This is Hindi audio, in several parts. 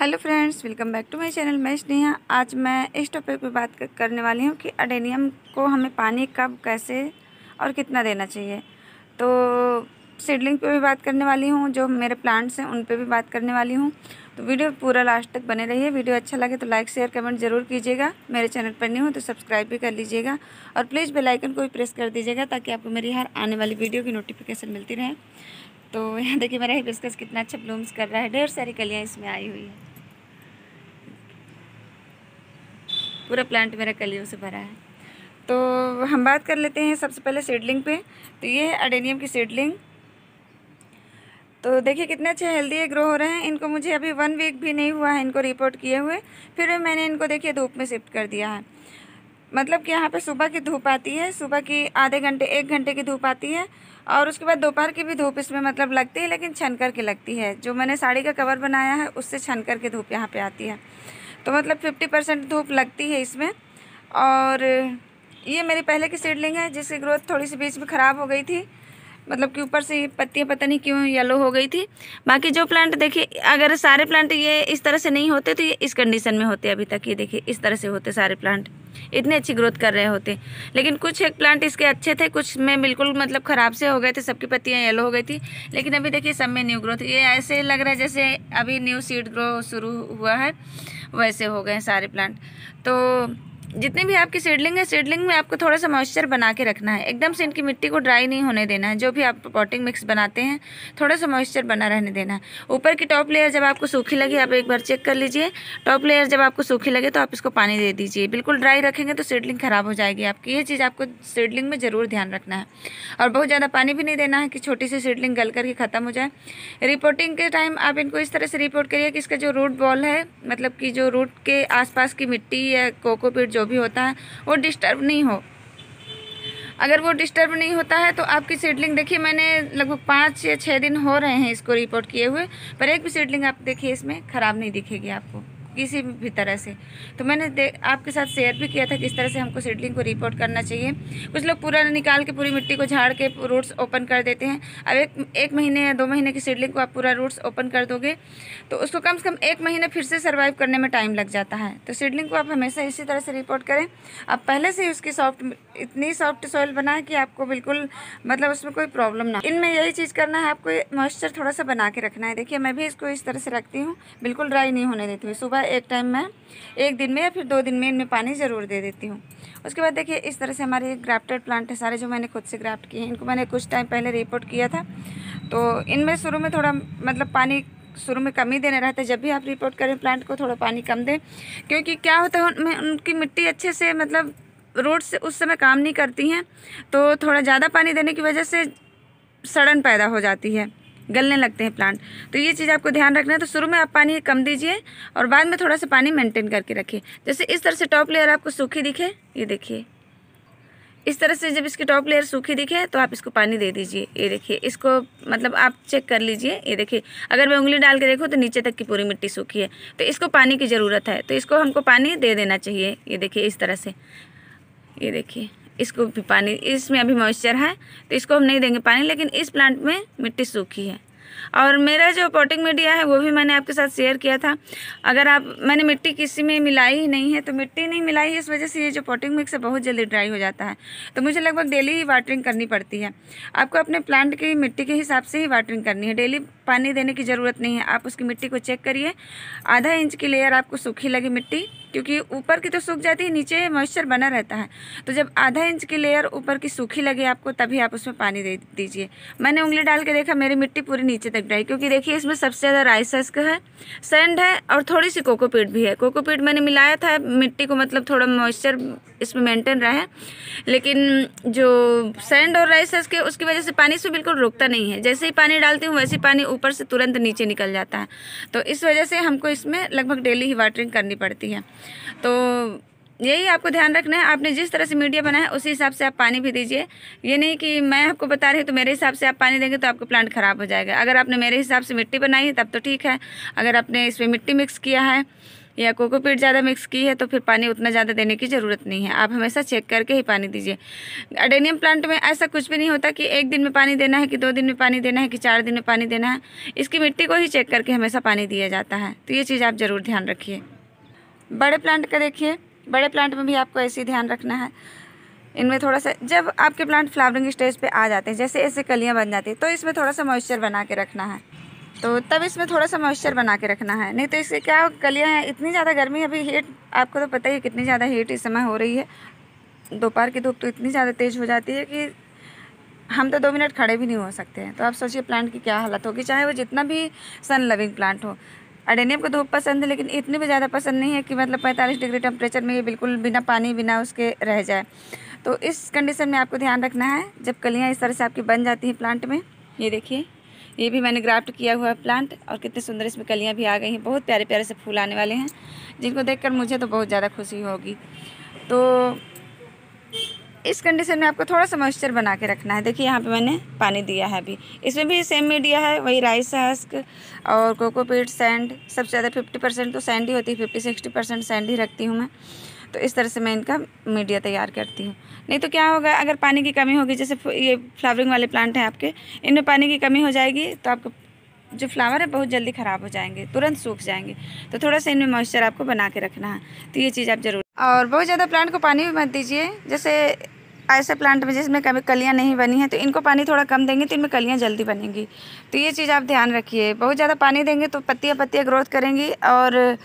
hello friends welcome back to my channel मैं स्नेहा आज मैं इस टॉपिक पे बात करने वाली हूँ कि अडेनियम को हमें पानी कब कैसे और कितना देना चाहिए तो सीडलिंग पे भी बात करने वाली हूँ जो मेरे प्लांट्स हैं उन पे भी बात करने वाली हूँ तो वीडियो पूरा लास्ट तक बने रहिए वीडियो अच्छा लगे तो लाइक शेयर कमेंट जरूर कीजिएगा मेरे चैनल पर नहीं हो तो सब्सक्राइब भी कर लीजिएगा और प्लीज़ बेलाइकन को भी प्रेस कर दीजिएगा ताकि आपको मेरी हर आने वाली वीडियो की नोटिफिकेशन मिलती रहे तो यहाँ देखिए मेरा हिबिस्कस कितना अच्छा ब्लूम्स कर रहा है ढेर सारी कलियाँ इसमें आई हुई है पूरा प्लांट मेरा कलियों से भरा है तो हम बात कर लेते हैं सबसे पहले सीडलिंग पे तो ये है अडेनियम की सीडलिंग तो देखिए कितने अच्छे हेल्दी ग्रो हो रहे हैं इनको मुझे अभी वन वीक भी नहीं हुआ है इनको रिपोर्ट किए हुए फिर मैंने इनको देखिए धूप में शिफ्ट कर दिया है मतलब कि यहाँ पे सुबह की धूप आती है सुबह की आधे घंटे एक घंटे की धूप आती है और उसके बाद दोपहर की भी धूप इसमें मतलब लगती है लेकिन छन कर के लगती है जो मैंने साड़ी का कवर बनाया है उससे छन कर के धूप यहाँ पे आती है तो मतलब फिफ्टी परसेंट धूप लगती है इसमें और ये मेरी पहले की सीडलिंग है जिसकी ग्रोथ थोड़ी सी बीच में ख़राब हो गई थी मतलब कि ऊपर से पत्तियाँ पता नहीं क्यों येलो हो गई थी बाकी जो प्लांट देखिए अगर सारे प्लांट ये इस तरह से नहीं होते तो ये इस कंडीशन में होते अभी तक ये देखिए इस तरह से होते सारे प्लांट इतनी अच्छी ग्रोथ कर रहे होते लेकिन कुछ एक प्लांट इसके अच्छे थे कुछ में बिल्कुल मतलब ख़राब से हो गए थे सबकी पत्तियाँ येलो हो गई थी लेकिन अभी देखिए सब में न्यू ग्रोथ ये ऐसे लग रहा है जैसे अभी न्यू सीड ग्रो शुरू हुआ है वैसे हो गए हैं सारे प्लांट तो जितने भी आपकी सीडलिंग है सीडलिंग में आपको थोड़ा सा मॉइस्चर बना के रखना है एकदम से इनकी मिट्टी को ड्राई नहीं होने देना है जो भी आप पॉटिंग मिक्स बनाते हैं थोड़ा सा मॉइस्चर बना रहने देना है ऊपर की टॉप लेयर जब आपको सूखी लगे आप एक बार चेक कर लीजिए टॉप लेयर जब आपको सूखी लगे तो आप इसको पानी दे दीजिए बिल्कुल ड्राई रखेंगे तो सीडलिंग ख़राब हो जाएगी आपकी ये चीज़ आपको सीडलिंग में ज़रूर ध्यान रखना है और बहुत ज़्यादा पानी भी नहीं देना है कि छोटी सी सीडलिंग गल करके ख़त्म हो जाए रिपोर्टिंग के टाइम आप इनको इस तरह से रिपोर्ट करिए कि इसका जो रूट बॉल है मतलब कि जो रूट के आसपास की मिट्टी या कोकोपीट जो भी होता है वो डिस्टर्ब नहीं हो अगर वो डिस्टर्ब नहीं होता है तो आपकी सीडलिंग देखिए मैंने लगभग पाँच या छः दिन हो रहे हैं इसको रिपोर्ट किए हुए पर एक भी सीडलिंग आप देखिए इसमें ख़राब नहीं दिखेगी आपको किसी भी तरह से तो मैंने आपके साथ शेयर भी किया था किस तरह से हमको सीडलिंग को रिपोर्ट करना चाहिए कुछ लोग पूरा निकाल के पूरी मिट्टी को झाड़ के रूट्स ओपन कर देते हैं अब एक एक महीने या दो महीने की सीडलिंग को आप पूरा रूट्स ओपन कर दोगे तो उसको कम से कम एक महीने फिर से सर्वाइव करने में टाइम लग जाता है तो सीडलिंग को आप हमेशा इसी तरह से रिपोर्ट करें आप पहले से उसकी सॉफ्ट इतनी सॉफ्ट सॉइल बनाए कि आपको बिल्कुल मतलब उसमें कोई प्रॉब्लम ना इनमें यही चीज़ करना है आपको मॉइस्चर थोड़ा सा बना के रखना है देखिए मैं भी इसको इस तरह से रखती हूँ बिल्कुल ड्राई नहीं होने देती हूँ सुबह एक टाइम मैं एक दिन में या फिर दो दिन में इनमें पानी ज़रूर दे देती हूँ उसके बाद देखिए इस तरह से हमारे ग्राफ्टेड प्लांट है सारे जो मैंने खुद से ग्राफ्ट किए हैं इनको मैंने कुछ टाइम पहले रिपोर्ट किया था तो इनमें शुरू में थोड़ा मतलब पानी शुरू में कम ही रहते रहता है जब भी आप रिपोर्ट करें प्लांट को थोड़ा पानी कम दें क्योंकि क्या होता है उनमें उनकी मिट्टी अच्छे से मतलब रोड से उस समय काम नहीं करती हैं तो थोड़ा ज़्यादा पानी देने की वजह से सड़न पैदा हो जाती है गलने लगते हैं प्लांट तो ये चीज़ आपको ध्यान रखना है तो शुरू में आप पानी कम दीजिए और बाद में थोड़ा सा पानी मेंटेन करके रखिए जैसे इस तरह से टॉप लेयर आपको सूखी दिखे ये देखिए इस तरह से जब इसकी टॉप लेयर सूखी दिखे तो आप इसको पानी दे दीजिए ये देखिए इसको मतलब आप चेक कर लीजिए ये देखिए अगर मैं उंगली डाल के देखूँ तो नीचे तक की पूरी मिट्टी सूखी है तो इसको पानी की ज़रूरत है तो इसको हमको पानी दे देना चाहिए ये देखिए इस तरह से ये देखिए इसको भी पानी इसमें अभी मॉइस्चर है तो इसको हम नहीं देंगे पानी लेकिन इस प्लांट में मिट्टी सूखी है और मेरा जो पॉटिंग मीडिया है वो भी मैंने आपके साथ शेयर किया था अगर आप मैंने मिट्टी किसी में मिलाई ही नहीं है तो मिट्टी नहीं मिलाई है इस वजह से ये जो पॉटिंग मिक्स है बहुत जल्दी ड्राई हो जाता है तो मुझे लगभग डेली ही वाटरिंग करनी पड़ती है आपको अपने प्लांट की मिट्टी के हिसाब से ही वाटरिंग करनी है डेली पानी देने की ज़रूरत नहीं है आप उसकी मिट्टी को चेक करिए आधा इंच की लेयर आपको सूखी लगी मिट्टी क्योंकि ऊपर की तो सूख जाती है नीचे मॉइस्चर बना रहता है तो जब आधा इंच की लेयर ऊपर की सूखी लगे आपको तभी आप उसमें पानी दे दीजिए मैंने उंगली डाल के देखा मेरी मिट्टी पूरी नीचे तक ड्राई क्योंकि देखिए इसमें सबसे ज़्यादा राइस हस्क है सेंड है और थोड़ी सी कोकोपीट भी है कोकोपीट मैंने मिलाया था मिट्टी को मतलब थोड़ा मॉइस्चर इसमें मेंटेन रहा है लेकिन जो सेंड और राइस हस्क है उसकी वजह से पानी से बिल्कुल रुकता नहीं है जैसे ही पानी डालती हूँ वैसे ही पानी ऊपर से तुरंत नीचे निकल जाता है तो इस वजह से हमको इसमें लगभग डेली ही वाटरिंग करनी पड़ती है तो यही आपको ध्यान रखना है आपने जिस तरह से मीडिया बनाया है उसी हिसाब से आप पानी भी दीजिए ये नहीं कि मैं आपको बता रही हूँ तो मेरे हिसाब से आप पानी देंगे तो आपका प्लांट ख़राब हो जाएगा अगर आपने मेरे हिसाब से मिट्टी बनाई है तब तो ठीक है अगर आपने इसमें मिट्टी मिक्स किया है या कोकोपीट ज़्यादा मिक्स की है तो फिर पानी उतना ज़्यादा देने की ज़रूरत नहीं है आप हमेशा चेक करके ही पानी दीजिए अडेनियम प्लांट में ऐसा कुछ भी नहीं होता कि एक दिन में पानी देना है कि दो दिन में पानी देना है कि चार दिन में पानी देना है इसकी मिट्टी को ही चेक करके हमेशा पानी दिया जाता है तो ये चीज़ आप ज़रूर ध्यान रखिए बड़े प्लांट का देखिए बड़े प्लांट में भी आपको ऐसे ही ध्यान रखना है इनमें थोड़ा सा जब आपके प्लांट फ्लावरिंग स्टेज पे आ जाते हैं जैसे ऐसे कलियाँ बन जाती हैं तो इसमें थोड़ा सा मॉइस्चर बना के रखना है तो तब इसमें थोड़ा सा मॉइस्चर बना के रखना है नहीं तो इससे क्या कलियाँ हैं इतनी ज़्यादा गर्मी अभी हीट आपको तो पता ही है कितनी ज़्यादा हीट इस समय हो रही है दोपहर की धूप तो इतनी ज़्यादा तेज़ हो जाती है कि हम तो दो मिनट खड़े भी नहीं हो सकते हैं तो आप सोचिए प्लांट की क्या हालत होगी चाहे वो जितना भी सन लविंग प्लांट हो अडेनियम को धूप पसंद है लेकिन इतनी भी ज़्यादा पसंद नहीं है कि मतलब पैंतालीस डिग्री टेम्परेचर में ये बिल्कुल बिना पानी बिना उसके रह जाए तो इस कंडीशन में आपको ध्यान रखना है जब कलियाँ इस तरह से आपकी बन जाती हैं प्लांट में ये देखिए ये भी मैंने ग्राफ्ट किया हुआ है प्लांट और कितने सुंदर इसमें कलियाँ भी आ गई हैं बहुत प्यारे प्यारे से फूल आने वाले हैं जिनको देखकर मुझे तो बहुत ज़्यादा खुशी होगी तो इस कंडीशन में आपको थोड़ा सा मॉइस्चर बना के रखना है देखिए यहाँ पे मैंने पानी दिया है अभी इसमें भी सेम मीडिया है वही राइस हस्क और कोकोपीट सैंड सबसे ज़्यादा फिफ्टी परसेंट तो सैंड ही होती है फिफ्टी सिक्सटी परसेंट सैंड ही रखती हूँ मैं तो इस तरह से मैं इनका मीडिया तैयार करती हूँ नहीं तो क्या होगा अगर पानी की कमी होगी जैसे ये फ्लावरिंग वाले प्लांट हैं आपके इनमें पानी की कमी हो जाएगी तो आपको जो फ्लावर है बहुत जल्दी ख़राब हो जाएंगे तुरंत सूख जाएंगे तो थोड़ा सा इनमें मॉइस्चर आपको बना के रखना है तो ये चीज़ आप ज़रूर और बहुत ज़्यादा प्लांट को पानी भी मत दीजिए जैसे ऐसे प्लांट में जिसमें कभी कलियाँ नहीं बनी हैं तो इनको पानी थोड़ा कम देंगे तो इनमें कलियाँ जल्दी बनेंगी तो ये चीज़ आप ध्यान रखिए बहुत ज़्यादा पानी देंगे तो पत्तियाँ पत्तियाँ ग्रोथ करेंगी और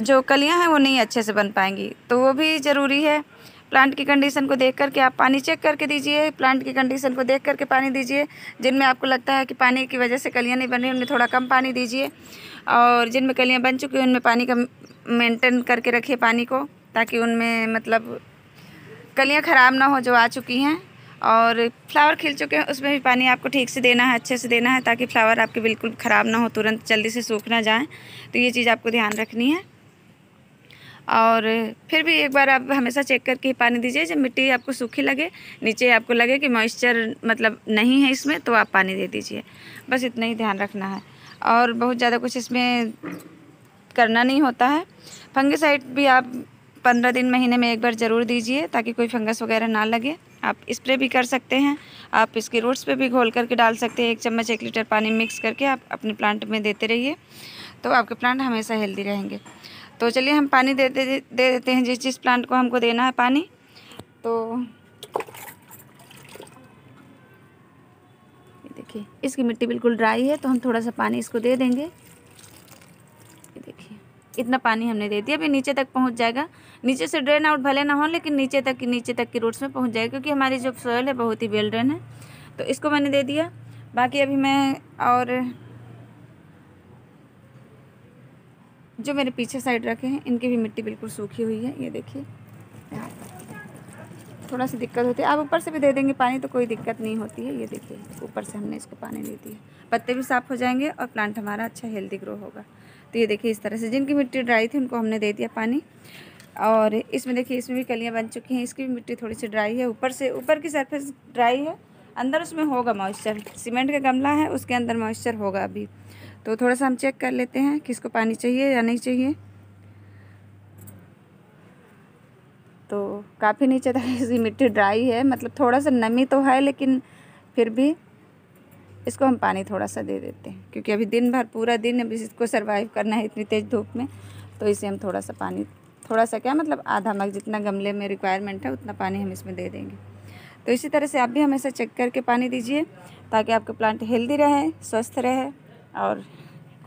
जो कलियाँ हैं वो नहीं अच्छे से बन पाएंगी तो वो भी ज़रूरी है प्लांट की कंडीशन को देख करके आप पानी चेक करके दीजिए प्लांट की कंडीशन को देख करके पानी दीजिए जिनमें आपको लगता है कि पानी की वजह से कलियाँ नहीं बन रही उनमें थोड़ा कम पानी दीजिए और जिनमें कलियाँ बन चुकी हैं उनमें पानी का मेंटेन करके रखिए पानी को ताकि उनमें मतलब कलियाँ ख़राब ना हो जो आ चुकी हैं और फ्लावर खिल चुके हैं उसमें भी पानी आपको ठीक से देना है अच्छे से देना है ताकि फ्लावर आपके बिल्कुल ख़राब ना हो तुरंत जल्दी से सूख ना जाए तो ये चीज़ आपको ध्यान रखनी है और फिर भी एक बार आप हमेशा चेक करके ही पानी दीजिए जब मिट्टी आपको सूखी लगे नीचे आपको लगे कि मॉइस्चर मतलब नहीं है इसमें तो आप पानी दे दीजिए बस इतना ही ध्यान रखना है और बहुत ज़्यादा कुछ इसमें करना नहीं होता है फंगिसाइड भी आप पंद्रह दिन महीने में एक बार ज़रूर दीजिए ताकि कोई फंगस वगैरह ना लगे आप स्प्रे भी कर सकते हैं आप इसके रूट्स पे भी घोल करके डाल सकते हैं एक चम्मच एक लीटर पानी मिक्स करके आप अपने प्लांट में देते रहिए तो आपके प्लांट हमेशा हेल्दी रहेंगे तो चलिए हम पानी दे दे, दे देते हैं जिस जिस प्लांट को हमको देना है पानी तो देखिए इसकी मिट्टी बिल्कुल ड्राई है तो हम थोड़ा सा पानी इसको दे देंगे इतना पानी हमने दे दिया अभी नीचे तक पहुंच जाएगा नीचे से ड्रेन आउट भले ना हो लेकिन नीचे तक नीचे तक की रूट्स में पहुंच जाएगा क्योंकि हमारी जो सॉयल है बहुत ही वेल ड्रेन है तो इसको मैंने दे दिया बाकी अभी मैं और जो मेरे पीछे साइड रखे हैं इनकी भी मिट्टी बिल्कुल सूखी हुई है ये देखिए थोड़ा सा दिक्कत होती है आप ऊपर से भी दे देंगे पानी तो कोई दिक्कत नहीं होती है ये देखिए ऊपर से हमने इसको पानी दे दिया पत्ते भी साफ़ हो जाएंगे और प्लांट हमारा अच्छा हेल्दी ग्रो होगा तो ये देखिए इस तरह से जिनकी मिट्टी ड्राई थी उनको हमने दे दिया पानी और इसमें देखिए इसमें भी कलियाँ बन चुकी हैं इसकी भी मिट्टी थोड़ी सी ड्राई है ऊपर से ऊपर की सरफेस ड्राई है अंदर उसमें होगा मॉइस्चर सीमेंट का गमला है उसके अंदर मॉइस्चर होगा अभी तो थोड़ा सा हम चेक कर लेते हैं कि इसको पानी चाहिए या नहीं चाहिए तो काफ़ी नीचे तक इसकी मिट्टी ड्राई है मतलब थोड़ा सा नमी तो है लेकिन फिर भी इसको हम पानी थोड़ा सा दे देते हैं क्योंकि अभी दिन भर पूरा दिन अभी इसको सर्वाइव करना है इतनी तेज़ धूप में तो इसे हम थोड़ा सा पानी थोड़ा सा क्या मतलब आधा मग जितना गमले में रिक्वायरमेंट है उतना पानी हम इसमें दे देंगे तो इसी तरह से आप भी हमेशा चेक करके पानी दीजिए ताकि आपका प्लांट हेल्दी रहे स्वस्थ रहे और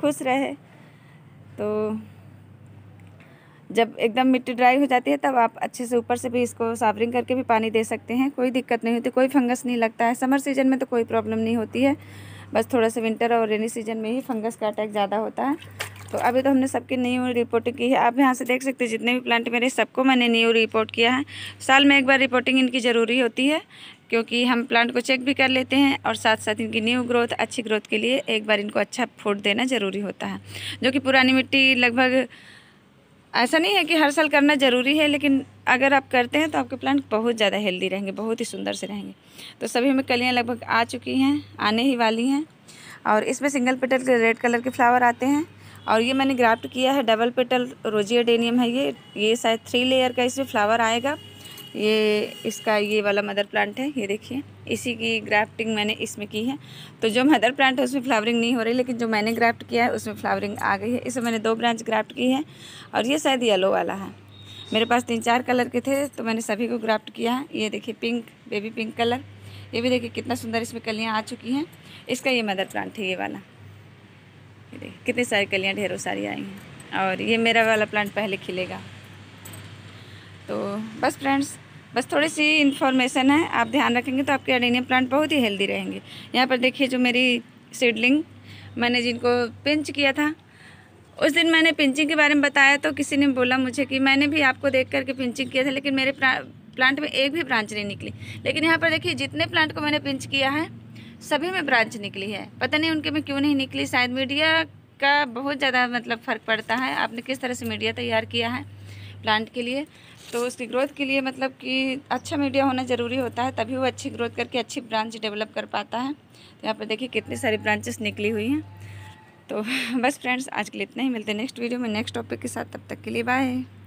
खुश रहे तो जब एकदम मिट्टी ड्राई हो जाती है तब आप अच्छे से ऊपर से भी इसको सावरिंग करके भी पानी दे सकते हैं कोई दिक्कत नहीं होती कोई फंगस नहीं लगता है समर सीजन में तो कोई प्रॉब्लम नहीं होती है बस थोड़ा सा विंटर और रेनी सीजन में ही फंगस का अटैक ज़्यादा होता है तो अभी तो हमने सबकी न्यू रिपोर्टिंग की है आप यहाँ से देख सकते हैं जितने भी प्लांट मेरे सबको मैंने न्यू रिपोर्ट किया है साल में एक बार रिपोर्टिंग इनकी ज़रूरी होती है क्योंकि हम प्लांट को चेक भी कर लेते हैं और साथ साथ इनकी न्यू ग्रोथ अच्छी ग्रोथ के लिए एक बार इनको अच्छा फूड देना ज़रूरी होता है जो कि पुरानी मिट्टी लगभग ऐसा नहीं है कि हर साल करना ज़रूरी है लेकिन अगर आप करते हैं तो आपके प्लांट बहुत ज़्यादा हेल्दी रहेंगे बहुत ही सुंदर से रहेंगे तो सभी में कलियाँ लगभग आ चुकी हैं आने ही वाली हैं और इसमें सिंगल पेटल के रेड कलर के फ्लावर आते हैं और ये मैंने ग्राफ्ट किया है डबल पेटल रोजिया डेनियम है ये ये शायद थ्री लेयर का इसमें फ्लावर आएगा ये इसका ये वाला मदर प्लांट है ये देखिए इसी की ग्राफ्टिंग मैंने इसमें की है तो जो मदर प्लांट है उसमें फ्लावरिंग नहीं हो रही लेकिन जो मैंने ग्राफ्ट किया है उसमें फ्लावरिंग आ गई है इसमें मैंने दो ब्रांच ग्राफ्ट की है और ये शायद येलो वाला है मेरे पास तीन चार कलर के थे तो मैंने सभी को ग्राफ्ट किया है ये देखिए पिंक बेबी पिंक कलर ये भी देखिए कितना सुंदर इसमें कलियाँ आ चुकी हैं इसका ये मदर प्लांट है ये वाला ये देखिए कितनी सारी कलियाँ ढेरों सारी आई हैं और ये मेरा वाला प्लांट पहले खिलेगा तो बस फ्रेंड्स बस थोड़ी सी इन्फॉर्मेशन है आप ध्यान रखेंगे तो आपके अडेनियम प्लांट बहुत ही हेल्दी रहेंगे यहाँ पर देखिए जो मेरी सीडलिंग मैंने जिनको पिंच किया था उस दिन मैंने पिंचिंग के बारे में बताया तो किसी ने बोला मुझे कि मैंने भी आपको देख करके पिंचिंग किया था लेकिन मेरे प्लांट में एक भी ब्रांच नहीं निकली लेकिन यहाँ पर देखिए जितने प्लांट को मैंने पिंच किया है सभी में ब्रांच निकली है पता नहीं उनके में क्यों नहीं निकली शायद मीडिया का बहुत ज़्यादा मतलब फ़र्क पड़ता है आपने किस तरह से मीडिया तैयार किया है प्लांट के लिए तो उसकी ग्रोथ के लिए मतलब कि अच्छा मीडिया होना ज़रूरी होता है तभी वो अच्छी ग्रोथ करके अच्छी ब्रांच डेवलप कर पाता है तो यहाँ पर देखिए कितनी सारी ब्रांचेस निकली हुई हैं तो बस फ्रेंड्स आज के लिए इतना ही मिलते हैं नेक्स्ट वीडियो में नेक्स्ट टॉपिक के साथ तब तक के लिए बाय